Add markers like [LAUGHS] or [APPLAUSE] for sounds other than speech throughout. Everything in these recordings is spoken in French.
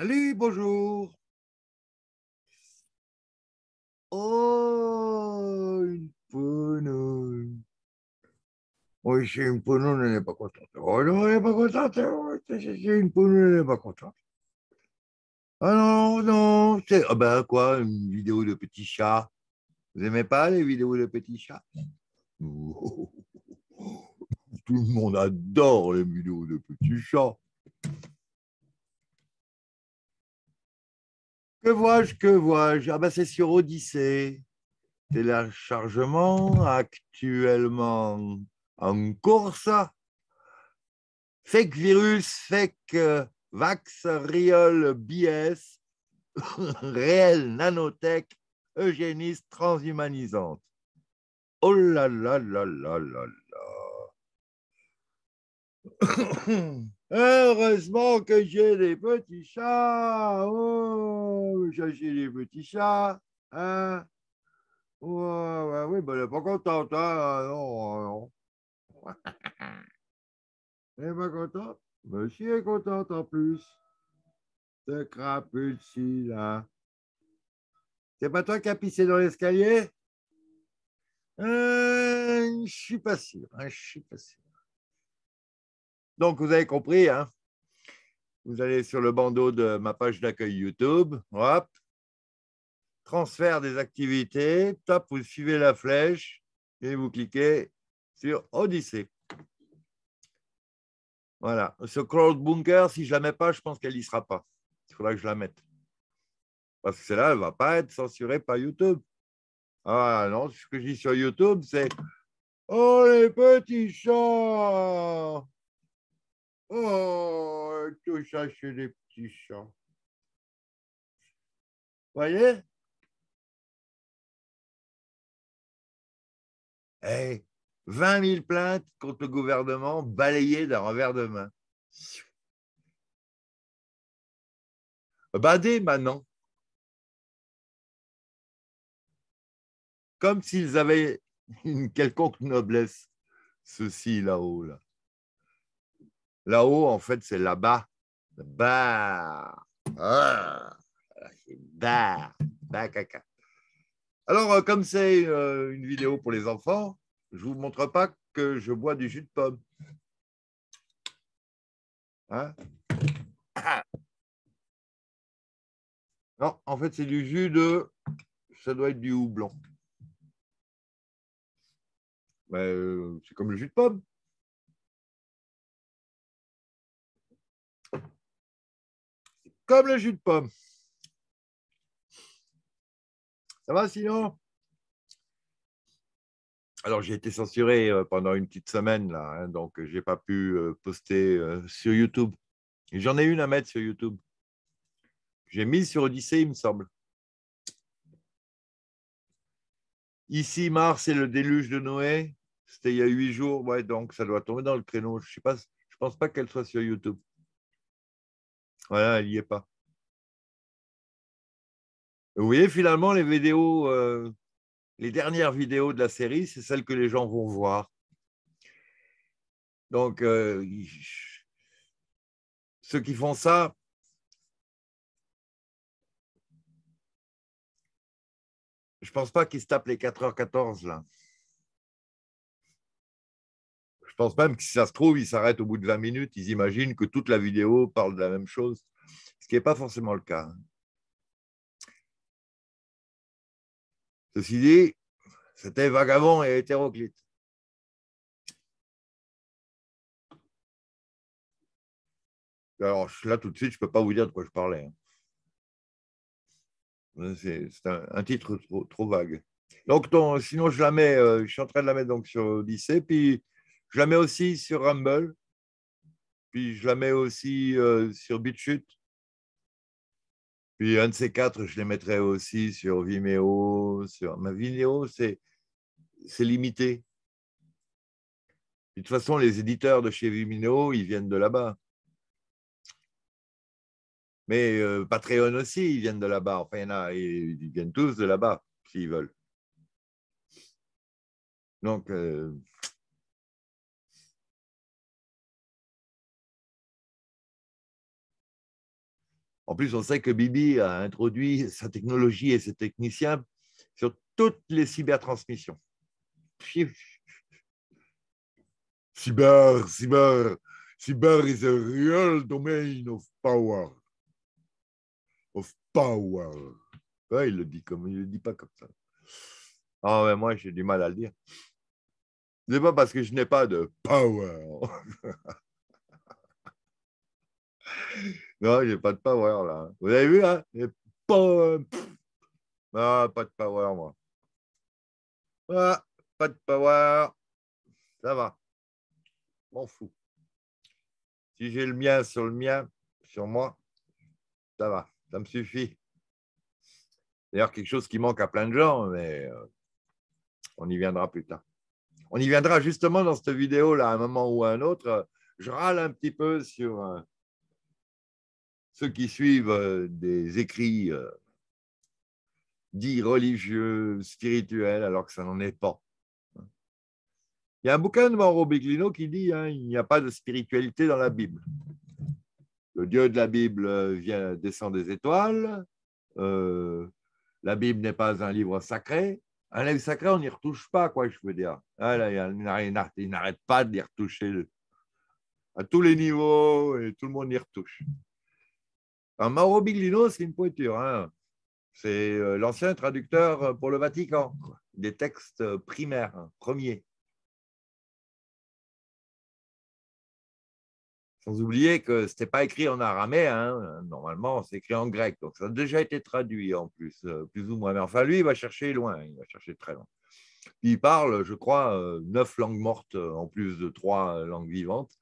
Salut, bonjour. Oh, une pounoune Oui, c'est une pounoune, elle n'est pas contente. Oh non, elle n'est pas contente. C'est une pounoune, elle n'est pas contente. Ah non, non, c'est. Ah ben quoi, une vidéo de petit chat. Vous n'aimez pas les vidéos de petit chat [LAUGHS] Tout le monde adore les vidéos de petit chat. Que vois-je, que vois-je Ah ben c'est sur Odyssée. Téléchargement actuellement en course. Fake virus, fake euh, vax, riol, BS, [LAUGHS] réel, nanotech, eugéniste, transhumanisante. Oh là là là là là là. [COUGHS] [COUGHS] Hum. Heureusement que j'ai les petits chats. Oh, j'ai les petits chats. Hein. oui, ben, elle n'est pas contente. Hein? Ah, non, ah, non. [LAUGHS] elle n'est pas contente. Monsieur ben, est contente en plus. Ce crapule là. C'est pas toi qui as pissé dans l'escalier? Euh, je suis pas sûr. Hein, je suis pas sûr. Donc, vous avez compris, hein vous allez sur le bandeau de ma page d'accueil YouTube, hop, transfert des activités, tape vous suivez la flèche et vous cliquez sur Odyssée. Voilà, ce crowd bunker, si je ne la mets pas, je pense qu'elle n'y sera pas. Il faudra que je la mette. Parce que celle-là, elle ne va pas être censurée par YouTube. Ah non, ce que je dis sur YouTube, c'est Oh les petits chats Oh, tout ça chez les petits chats. Voyez hey, 20 000 plaintes contre le gouvernement balayées d'un revers de main. Badé maintenant. Comme s'ils avaient une quelconque noblesse, ceux-ci là-haut. Là. Là-haut, en fait, c'est là-bas. Bah. Ah. Bah. Bah, caca. Alors, euh, comme c'est euh, une vidéo pour les enfants, je ne vous montre pas que je bois du jus de pomme. Hein Non, en fait, c'est du jus de. Ça doit être du houblon. Euh, c'est comme le jus de pomme. comme le jus de pomme. Ça va sinon alors, j'ai été censuré euh, pendant une petite semaine, là, hein, donc euh, je n'ai pas pu euh, poster sur YouTube. J'en ai une à mettre sur YouTube. J'ai mis sur Odyssée, il me semble. Ici, Mars, et le déluge de Noé. C'était il y a huit jours, ouais, donc ça doit tomber dans le créneau. Je ne pense pas qu'elle soit sur YouTube. Voilà, elle n'y est pas. Vous voyez, finalement, les vidéos, euh, les dernières vidéos de la série, c'est celles que les gens vont voir. Donc, euh, ceux qui font ça, je pense pas qu'ils se tapent les 4h14 là pense même que si ça se trouve, ils s'arrêtent au bout de 20 minutes, ils imaginent que toute la vidéo parle de la même chose, ce qui n'est pas forcément le cas. Ceci dit, c'était vagabond et hétéroclite. Alors là, tout de suite, je ne peux pas vous dire de quoi je parlais. Hein. C'est un, titre trop, vague. Donc, sinon, je la mets, euh, je suis en train de la mettre donc sur lycée, puis je la mets aussi sur Rumble. Puis je la mets aussi euh, sur BitChute. Puis un de ces quatre, je les mettrai aussi sur Vimeo. Sur... Ma Vimeo, c'est limité. de toute façon, les éditeurs de chez Vimeo, ils viennent de là-bas. Mais euh, Patreon aussi, ils viennent de là-bas. Enfin, il y en a, ils, viennent tous de là-bas, s'ils veulent. Donc, euh, En plus, on sait que Bibi a introduit sa technologie et ses techniciens sur toutes les cybertransmissions. Cyber, cyber, cyber is a real domain of power. Of power. il le dit comme, il le dit pas comme ça. Ah mais moi j'ai du mal à le dire. n'est pas parce que je n'ai pas de power. [LAUGHS] [LAUGHS] non, j'ai pas de power là. Vous avez vu hein, là pas... Ah, pas de power moi. Ah, pas de power. Ça va. M'en fous. Si j'ai le mien sur le mien, sur moi, ça va. Ça me suffit. D'ailleurs, quelque chose qui manque à plein de gens, mais euh, on y viendra plus tard. On y viendra justement dans cette vidéo-là, à un moment ou à un autre. Je râle un petit peu sur euh, ceux qui suivent euh, des écrits euh, dits religieux, spirituels, alors que ça n'en est pas. Il y a un bouquin de Mauro Biglino qui dit hein, il n'y a pas de spiritualité dans la Bible. Le Dieu de la Bible euh, vient, descend des étoiles. la Bible n'est pas un livre sacré. Un livre sacré, on n'y retouche pas, quoi, je veux dire. Ah, il n'arrête pas d'y retoucher à tous les niveaux et tout le monde y retouche. Un Maurobiglino, c'est une poiture. Hein. C'est euh, l'ancien traducteur euh, pour le Vatican, des textes euh, primaires, hein, premiers. Sans oublier que ce n'était pas écrit en araméen, hein. normalement c'est écrit en grec, donc ça a déjà été traduit en plus, plus ou moins. Mais enfin, lui, il va chercher loin, il va chercher très loin. il parle, je crois, neuf langues mortes en plus de trois langues vivantes.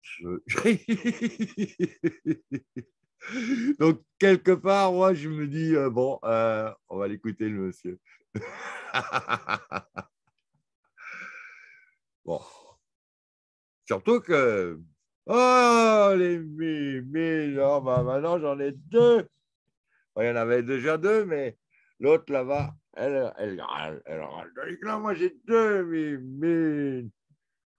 Je... [LAUGHS] [LAUGHS] [LAUGHS] Donc, quelque part, moi, je me dis, euh, bon, euh, on va l'écouter, le monsieur. [LAUGHS] bon. Surtout que. Oh, les mimines oh, bah, maintenant j'en ai deux. il y en avait déjà deux, mais l'autre là-bas, elle, râle, elle râle. moi j'ai deux mimines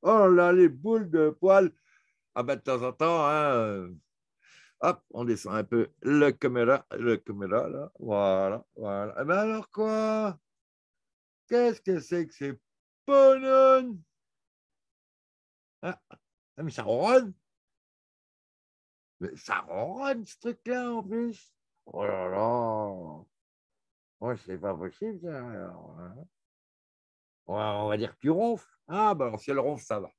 Oh là, les boules de poils. Ah ben, de temps en temps, hein, euh, Hop, on descend un peu le caméra, le caméra, là. Voilà, voilà. Eh ben, alors quoi Qu'est-ce que c'est que ces bonhommes ah, ah, mais ça ronronne Mais ça ronronne, ce truc-là, en plus Oh là là Oh, c'est pas possible, ça, alors, hein. on, va, dire que tu ronfles. Ah, ben, si elle ronfle, ça va.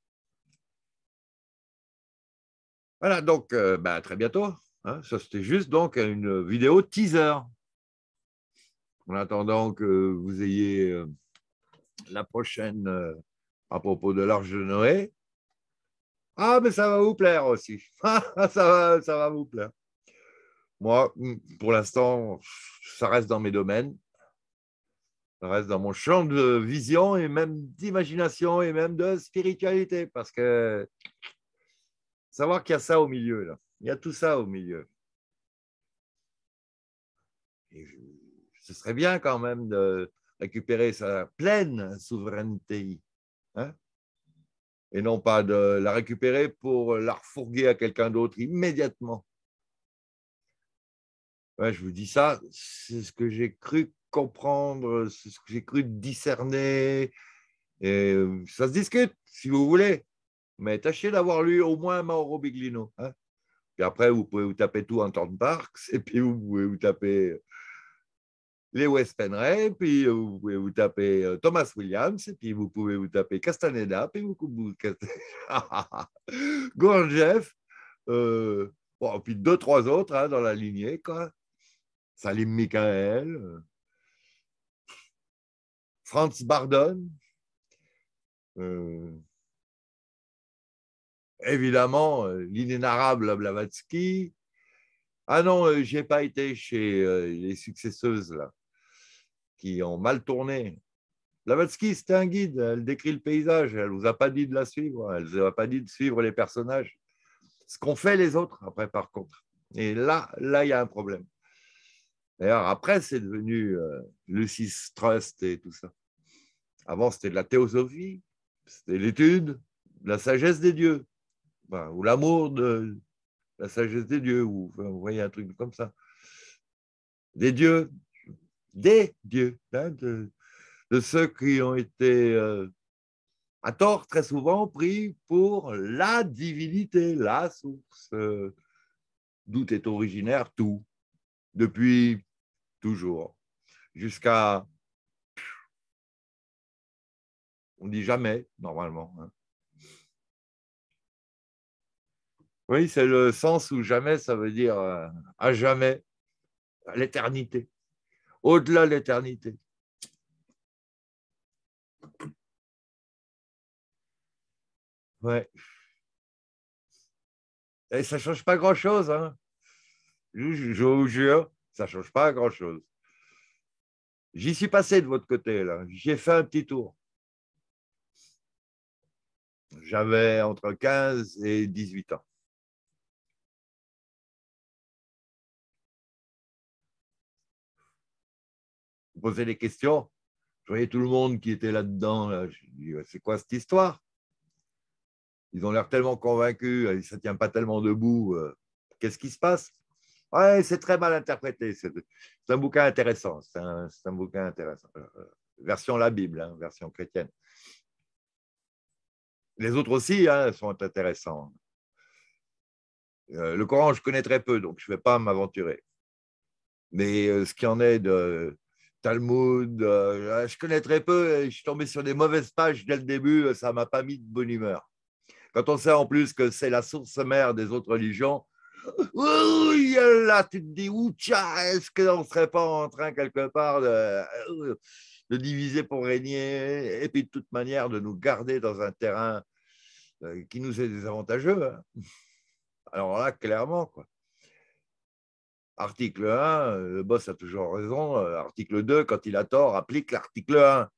Voilà, donc bah, à très bientôt. Hein. Ça, c'était juste donc une vidéo teaser. En attendant que vous ayez euh, la prochaine euh, à propos de l'Arche de Noé. Ah, mais ça va vous plaire aussi. [LAUGHS] ça, va, ça va vous plaire. Moi, pour l'instant, ça reste dans mes domaines. Ça reste dans mon champ de vision et même d'imagination et même de spiritualité parce que Savoir qu'il y a ça au milieu, là. Il y a tout ça au milieu. Et ce serait bien quand même de récupérer sa pleine souveraineté. Hein, et non pas de la récupérer pour la refourguer à quelqu'un d'autre immédiatement. je vous dis ça, c'est ce que j'ai cru comprendre, c'est ce que j'ai cru discerner. Et euh, ça se discute, si vous voulez mais tâchez d'avoir lu au moins Mauro Biglino. Hein. puis après, vous pouvez vous taper tout en Parks, [LAUGHS] et puis vous pouvez vous taper euh, les West Penray, puis euh, vous pouvez vous taper euh, Thomas Williams, et puis vous pouvez vous taper Castaneda, puis vous pouvez vous taper [LAUGHS] euh, puis deux, trois autres hein, dans la lignée, quoi. Salim Michael, Franz Bardon, évidemment, euh, l'inénarrable Blavatsky. Ah non, euh, je n'ai pas été chez euh, les successeuses là, qui ont mal tourné. Blavatsky, c'était un guide, elle décrit le paysage, elle ne vous a pas dit de la suivre, hein, elle ne vous a pas dit de suivre les personnages. Ce qu'ont fait les autres, après, par contre. Et là, là, il y a un problème. D'ailleurs, après, c'est devenu Lucie Lucis Trust et tout ça. Avant, c'était de la théosophie, c'était l'étude, la sagesse des dieux ou l'amour de la sagesse des dieux, ou vous voyez un truc comme ça. Des dieux, des dieux, hein, de, ceux qui ont été euh, à tort très souvent pris pour la divinité, la source, d'où est originaire tout, depuis toujours, jusqu'à on dit jamais normalement. Hein. Oui, c'est le sens où jamais, ça veut dire euh, à jamais, à l'éternité, au-delà de l'éternité. Ouais. Et ça ne change pas grand-chose. Hein. Je, vous jure, ça ne change pas grand-chose. J'y suis passé de votre côté, là. J'ai fait un petit tour. J'avais entre 15 et 18 ans. Poser des questions. Je voyais tout le monde qui était là-dedans. Je dis, c'est quoi cette histoire Ils ont l'air tellement convaincus, euh, ça ne tient pas tellement debout. Euh. Qu'est-ce qui se passe Ouais, c'est très mal interprété. C'est un bouquin intéressant. C'est un, bouquin intéressant. Euh, version la Bible, hein, version chrétienne. Les autres aussi hein, sont intéressants. le Coran, je connais très peu, donc je ne vais pas m'aventurer. Mais ce qui en est de, Talmud. Euh, je connais très peu, je suis tombé sur des mauvaises pages dès le début, euh, ça ne m'a pas mis de bonne humeur. Quand on sait en plus que c'est la source mère des autres religions, [COUGHS] là, tu te dis, oucha, est-ce qu'on ne serait pas en train quelque part de, euh, de, diviser pour régner et puis de toute manière de nous garder dans un terrain qui nous est désavantageux hein. Alors là, clairement, quoi. Article 1, euh, le boss a toujours raison. Euh, article 2, quand il a tort, applique l'article 1.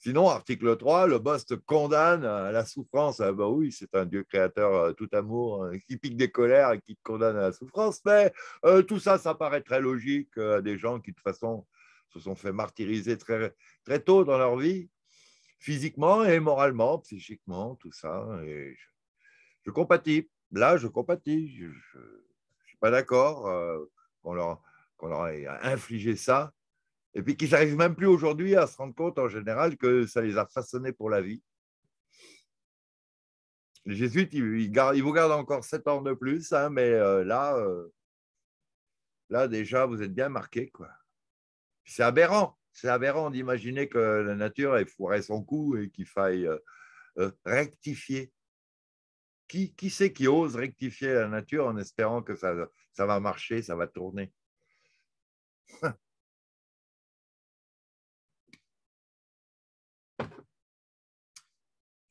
Sinon, article 3, le boss te condamne à la souffrance. Ah bah oui, c'est un Dieu créateur euh, tout amour qui pique des colères et qui te condamne à la souffrance. Mais tout ça, ça paraît très logique à des gens qui, de toute façon, se sont fait martyriser très tôt dans leur vie physiquement et moralement, psychiquement, tout ça. Et je, compatis. Là, je compatis. Je ne suis pas d'accord euh, qu'on leur, ait infligé ça. Et puis qu'ils n'arrivent même plus aujourd'hui à se rendre compte en général que ça les a façonnés pour la vie. Les jésuites, ils, vous gardent encore sept ans de plus, hein, mais euh, là, euh, là déjà, vous êtes bien marqués. C'est aberrant c'est aberrant d'imaginer que la nature ait son coup et qu'il faille euh, euh, rectifier. Qui, qui c'est qui ose rectifier la nature en espérant que ça, va marcher, ça va tourner [LAUGHS]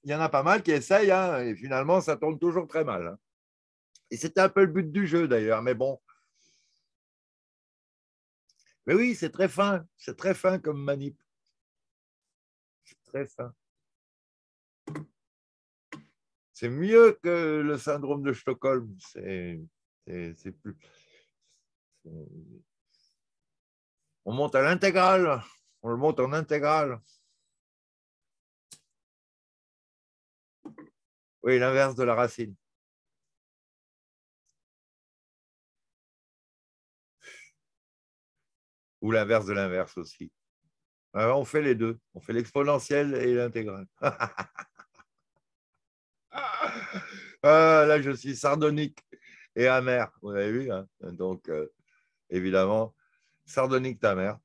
Il y en a pas mal qui essayent, hein, et finalement, ça tourne toujours très mal. Hein. Et c'était un peu le but du jeu d'ailleurs, mais bon, mais oui, c'est très fin, c'est très fin comme manip. C'est très fin. C'est mieux que le syndrome de Stockholm. C'est plus. On monte à l'intégrale. On le monte en intégrale. Oui, l'inverse de la racine. ou l'inverse de l'inverse aussi. Euh, on fait les deux, on fait l'exponentielle et l'intégrale. [LAUGHS] Ah, là, je suis sardonique et amer, vous avez vu. Hein. Donc, euh, évidemment, sardonique ta mère.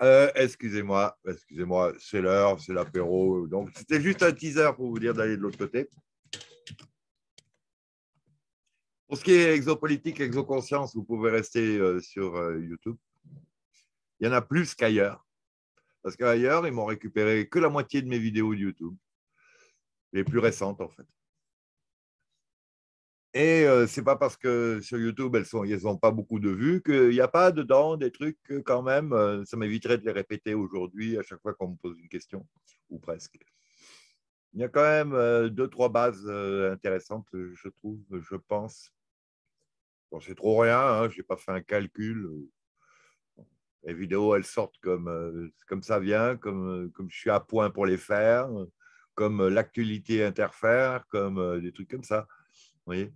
Euh, excusez-moi, excusez-moi, c'est l'heure, c'est l'apéro. Donc, c'était juste un teaser pour vous dire d'aller de l'autre côté. Pour ce qui est exopolitique, exoconscience, vous pouvez rester sur YouTube il y en a plus qu'ailleurs. Parce qu'ailleurs, ils m'ont récupéré que la moitié de mes vidéos de YouTube, les plus récentes en fait. Et ce euh, c'est pas parce que sur YouTube, elles sont, elles n'ont pas beaucoup de vues qu'il n'y a pas dedans des trucs quand même, euh, ça m'éviterait de les répéter aujourd'hui à chaque fois qu'on me pose une question, ou presque. Il y a quand même euh, deux, trois bases intéressantes, je trouve, je pense. Bon, c'est trop rien, hein, j'ai je n'ai pas fait un calcul les vidéos, elles sortent comme, euh, comme ça vient, comme, euh, comme je suis à point pour les faire, comme euh, l'actualité interfère, comme des trucs comme ça. Vous voyez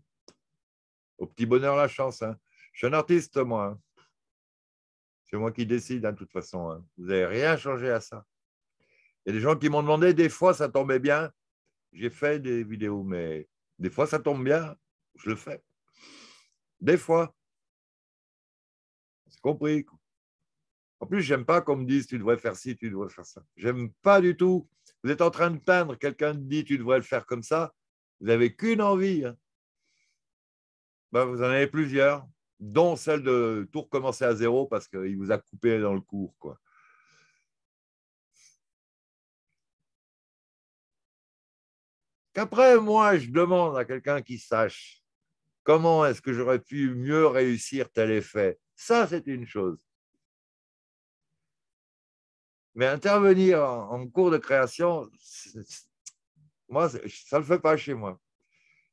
Au petit bonheur, la chance. Hein. Je suis un artiste, moi. Hein. C'est moi qui décide, hein, de toute façon. Vous n'avez rien changé à ça. Il y a des gens qui m'ont demandé, des fois, ça tombait bien. J'ai fait des vidéos, mais des fois, ça tombe bien. Je le fais. Des fois. C'est compris. En plus, j'aime pas qu'on me dise tu devrais faire ci, tu devrais faire ça. J'aime pas du tout. Vous êtes en train de peindre, quelqu'un dit tu devrais le faire comme ça. Vous n'avez qu'une envie. Hein. Ben, vous en avez plusieurs, dont celle de tout recommencer à zéro parce qu'il vous a coupé dans le cours. Quoi. Qu'après, moi, je demande à quelqu'un qui sache comment est-ce que j'aurais pu mieux réussir tel effet. Ça, c'est une chose. Mais intervenir en, cours de création, moi, ça ne le fait pas chez moi.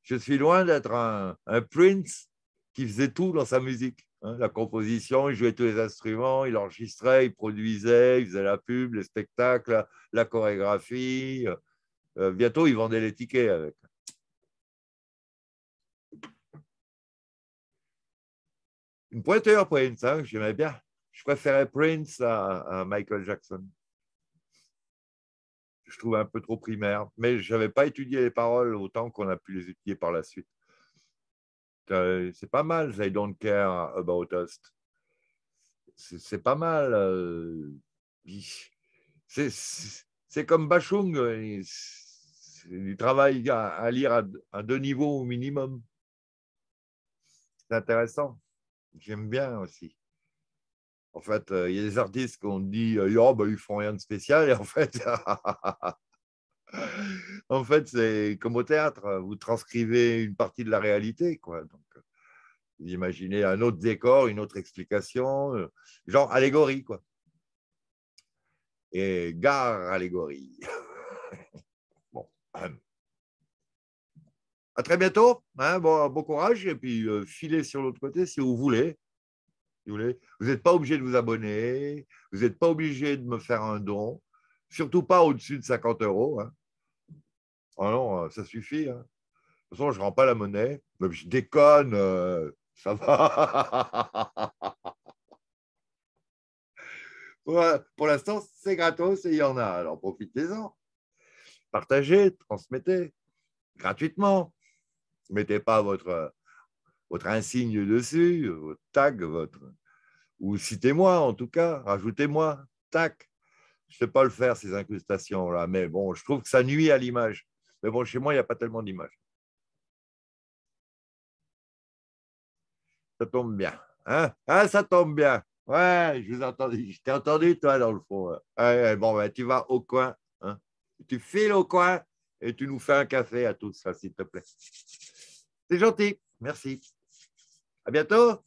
Je suis loin d'être un, Prince qui faisait tout dans sa musique. Hein. la composition, il jouait tous les instruments, il enregistrait, il produisait, il faisait la pub, les spectacles, la, chorégraphie. Euh, euh, bientôt, il vendait les tickets avec. Une pointeur, Prince, hein, j'aimais bien je préférais Prince à, Michael Jackson. Je trouve un peu trop primaire, mais je n'avais pas étudié les paroles autant qu'on a pu les étudier par la suite. Euh, c'est pas mal, I don't care about us. C'est pas mal. Euh, c'est comme Bachung, il travaille à, lire à deux niveaux au minimum. C'est intéressant. J'aime bien aussi. En fait, euh, il y a des artistes qu'on dit oh, ils font rien de spécial, et en fait, [LAUGHS] en fait c'est comme au théâtre, euh, vous transcrivez une partie de la réalité. Quoi. Donc, vous imaginez un autre décor, une autre explication, genre allégorie. Quoi. Et gare allégorie. [LAUGHS] bon. À très bientôt. Hein, bon, bon courage et puis filer filez sur l'autre côté si vous voulez vous n'êtes pas obligé de vous abonner, vous n'êtes pas obligé de me faire un don, surtout pas au-dessus de 50 euros. Oh non, euh, ça suffit. Hein. De toute façon, je ne rends pas la monnaie. je déconne, euh, ça va. [LAUGHS] pour, l'instant, c'est gratos et il y en a. Alors profitez-en. Partagez, transmettez gratuitement. Mettez pas votre votre insigne dessus, votre tag, votre ou citez-moi en tout cas, rajoutez-moi, tac. Je ne sais pas le faire ces incrustations là, mais bon, je trouve que ça nuit à l'image. Mais bon, chez moi, il n'y a pas tellement d'images. Ça tombe bien. Hein? Hein, ça tombe bien. Ouais, je vous ai entendu. Je t'ai entendu, toi, dans le fond. Hein. bon, ben, tu vas au coin. tu files au coin et tu nous fais un café à tous, s'il te plaît. C'est gentil. Merci. À bientôt.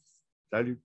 Salut.